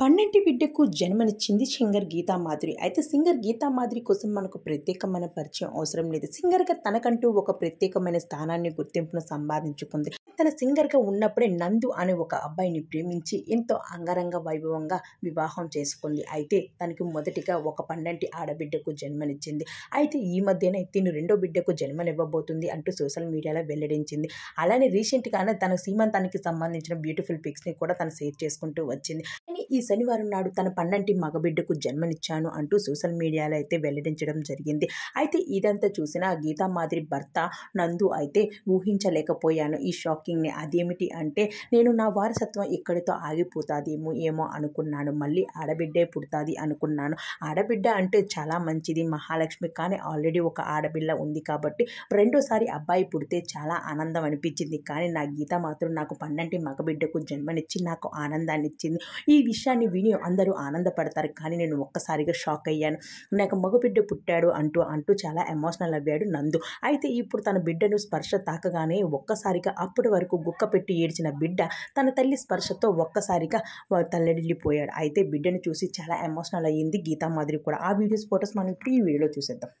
పన్నెంటి బిడ్డకు జన్మనిచ్చింది సింగర్ గీతా మాధురి అయితే సింగర్ గీతా మాధురి కోసం మనకు ప్రత్యేకమైన పరిచయం అవసరం లేదు సింగర్గా తనకంటూ ఒక ప్రత్యేకమైన స్థానాన్ని గుర్తింపును సంపాదించుకుంది తన సింగర్గా ఉన్నప్పుడే నందు అనే ఒక అబ్బాయిని ప్రేమించి ఎంతో అంగరంగ వైభవంగా వివాహం చేసుకుంది అయితే తనకి మొదటిగా ఒక పన్నెంటి ఆడబిడ్డకు జన్మనిచ్చింది అయితే ఈ మధ్యనే తిను రెండో బిడ్డకు జన్మనివ్వబోతుంది అంటూ సోషల్ మీడియాలో వెల్లడించింది అలానే రీసెంట్గానే తన సీమంతానికి సంబంధించిన బ్యూటిఫుల్ పిక్స్ని కూడా తను షేర్ చేసుకుంటూ వచ్చింది కానీ ఈ శనివారం నాడు తన పన్నంటి మగబిడ్డకు జన్మనిచ్చాను అంటూ సోషల్ మీడియాలో అయితే వెల్లడించడం జరిగింది అయితే ఇదంతా చూసిన గీతా మాదిరి భర్త నందు అయితే ఊహించలేకపోయాను ఈ షాక్ టాకింగ్ని అదేమిటి అంటే నేను నా వారసత్వం ఇక్కడితో ఆగిపోతాదేమో ఏమో అనుకున్నాను మళ్ళీ ఆడబిడ్డే పుడతాది అనుకున్నాను ఆడబిడ్డ అంటే చాలా మంచిది మహాలక్ష్మి కానీ ఆల్రెడీ ఒక ఆడబిల్ల ఉంది కాబట్టి రెండోసారి అబ్బాయి పుడితే చాలా ఆనందం అనిపించింది కానీ నా గీత మాత్రం నాకు పన్నెండు మగబిడ్డకు జన్మనిచ్చి నాకు ఆనందాన్ని ఇచ్చింది ఈ విషయాన్ని విని అందరూ ఆనందపడతారు కానీ నేను ఒక్కసారిగా షాక్ అయ్యాను నాకు మగబిడ్డ పుట్టాడు అంటూ అంటూ చాలా ఎమోషనల్ అయ్యాడు నందు అయితే ఇప్పుడు తన బిడ్డను స్పర్శ తాకగానే ఒక్కసారిగా అప్పుడు వరకు గుక్క పెట్టి ఏడ్చిన బిడ్డ తన తల్లి స్పర్శతో ఒక్కసారిగా తల్లడిల్లిపోయాడు అయితే బిడ్డను చూసి చాలా ఎమోషనల్ అయ్యింది గీతా మాదిరి కూడా ఆ వీడియోస్ ఫొటోస్ మనం ఇప్పుడు ఈ వీడియోలో చూసేద్దాం